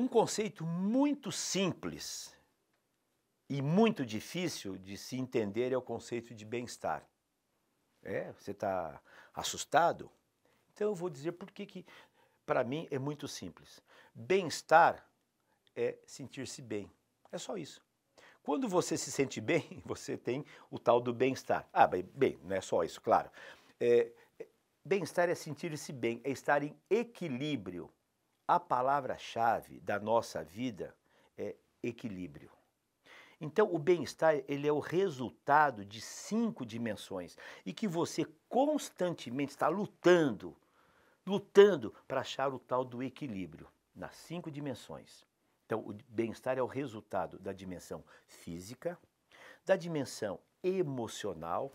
Um conceito muito simples e muito difícil de se entender é o conceito de bem-estar. É, você está assustado? Então eu vou dizer por que, que para mim é muito simples. Bem-estar é sentir-se bem. É só isso. Quando você se sente bem, você tem o tal do bem-estar. Ah, bem, não é só isso, claro. É, é, bem-estar é sentir-se bem, é estar em equilíbrio a palavra-chave da nossa vida é equilíbrio. Então, o bem-estar ele é o resultado de cinco dimensões e que você constantemente está lutando, lutando para achar o tal do equilíbrio nas cinco dimensões. Então, o bem-estar é o resultado da dimensão física, da dimensão emocional,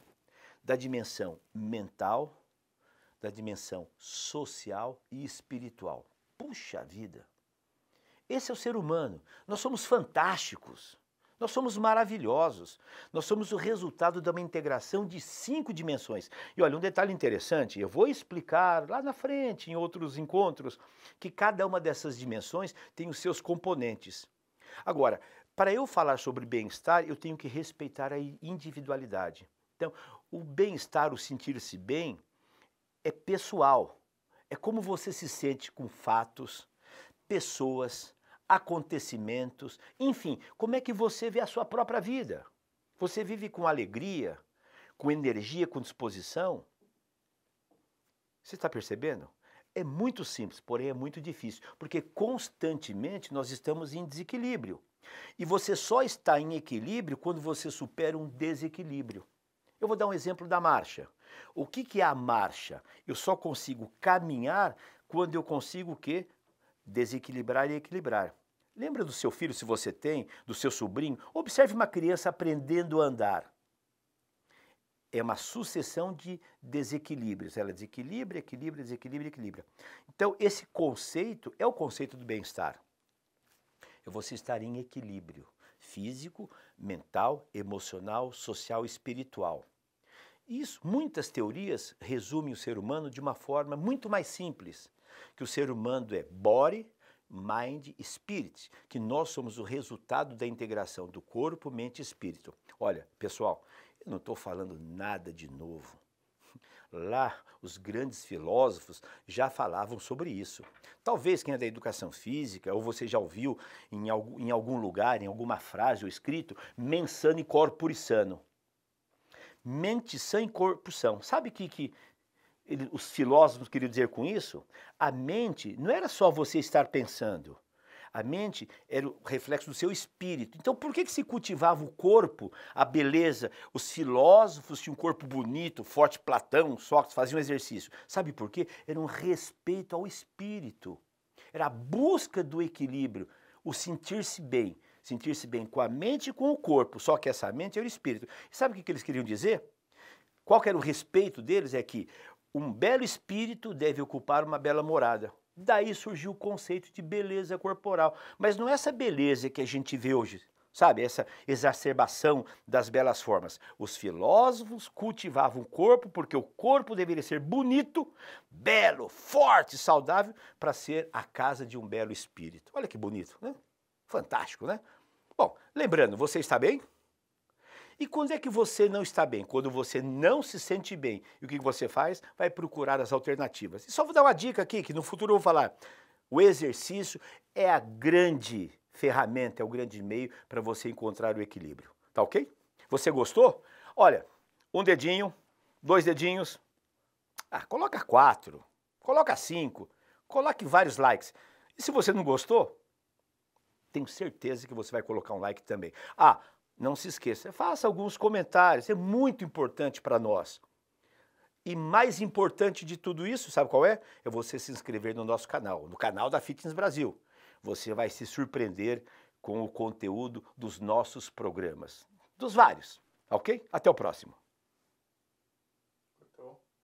da dimensão mental, da dimensão social e espiritual. Puxa vida! Esse é o ser humano. Nós somos fantásticos. Nós somos maravilhosos. Nós somos o resultado de uma integração de cinco dimensões. E olha, um detalhe interessante, eu vou explicar lá na frente, em outros encontros, que cada uma dessas dimensões tem os seus componentes. Agora, para eu falar sobre bem-estar, eu tenho que respeitar a individualidade. Então, o bem-estar, o sentir-se bem, é pessoal é como você se sente com fatos, pessoas, acontecimentos, enfim, como é que você vê a sua própria vida. Você vive com alegria, com energia, com disposição? Você está percebendo? É muito simples, porém é muito difícil, porque constantemente nós estamos em desequilíbrio. E você só está em equilíbrio quando você supera um desequilíbrio. Eu vou dar um exemplo da marcha. O que, que é a marcha? Eu só consigo caminhar quando eu consigo o quê? Desequilibrar e equilibrar. Lembra do seu filho, se você tem, do seu sobrinho? Observe uma criança aprendendo a andar. É uma sucessão de desequilíbrios. Ela desequilibra, equilibra, desequilibra, equilibra. Então, esse conceito é o conceito do bem-estar. Eu vou estar em equilíbrio físico, mental, emocional, social e espiritual. Isso, muitas teorias resumem o ser humano de uma forma muito mais simples, que o ser humano é body, mind, spirit, que nós somos o resultado da integração do corpo, mente e espírito. Olha, pessoal, eu não estou falando nada de novo. Lá, os grandes filósofos já falavam sobre isso. Talvez quem é da educação física, ou você já ouviu em algum, lugar, em alguma frase ou escrito, mensano e corpore sano mente sã e corpo são. Sabe o que, que ele, os filósofos queriam dizer com isso? A mente não era só você estar pensando. A mente era o reflexo do seu espírito. Então, por que, que se cultivava o corpo, a beleza? Os filósofos tinham um corpo bonito, forte, Platão, Sócrates faziam exercício. Sabe por quê? Era um respeito ao espírito. Era a busca do equilíbrio, o sentir-se bem sentir-se bem com a mente e com o corpo, só que essa mente é o espírito. E sabe o que eles queriam dizer? Qual era o respeito deles? É que um belo espírito deve ocupar uma bela morada. Daí surgiu o conceito de beleza corporal. Mas não é essa beleza que a gente vê hoje, sabe? Essa exacerbação das belas formas. Os filósofos cultivavam o corpo porque o corpo deveria ser bonito, belo, forte, saudável para ser a casa de um belo espírito. Olha que bonito, né? Fantástico, né? Bom, lembrando, você está bem? E quando é que você não está bem? Quando você não se sente bem. E o que você faz? Vai procurar as alternativas. E só vou dar uma dica aqui, que no futuro eu vou falar. O exercício é a grande ferramenta, é o grande meio para você encontrar o equilíbrio. Tá ok? Você gostou? Olha, um dedinho, dois dedinhos. Ah, coloca quatro, coloca cinco, coloque vários likes. E se você não gostou, tenho certeza que você vai colocar um like também. Ah, não se esqueça, faça alguns comentários, é muito importante para nós. E mais importante de tudo isso, sabe qual é? É você se inscrever no nosso canal, no canal da Fitness Brasil. Você vai se surpreender com o conteúdo dos nossos programas, dos vários, ok? Até o próximo.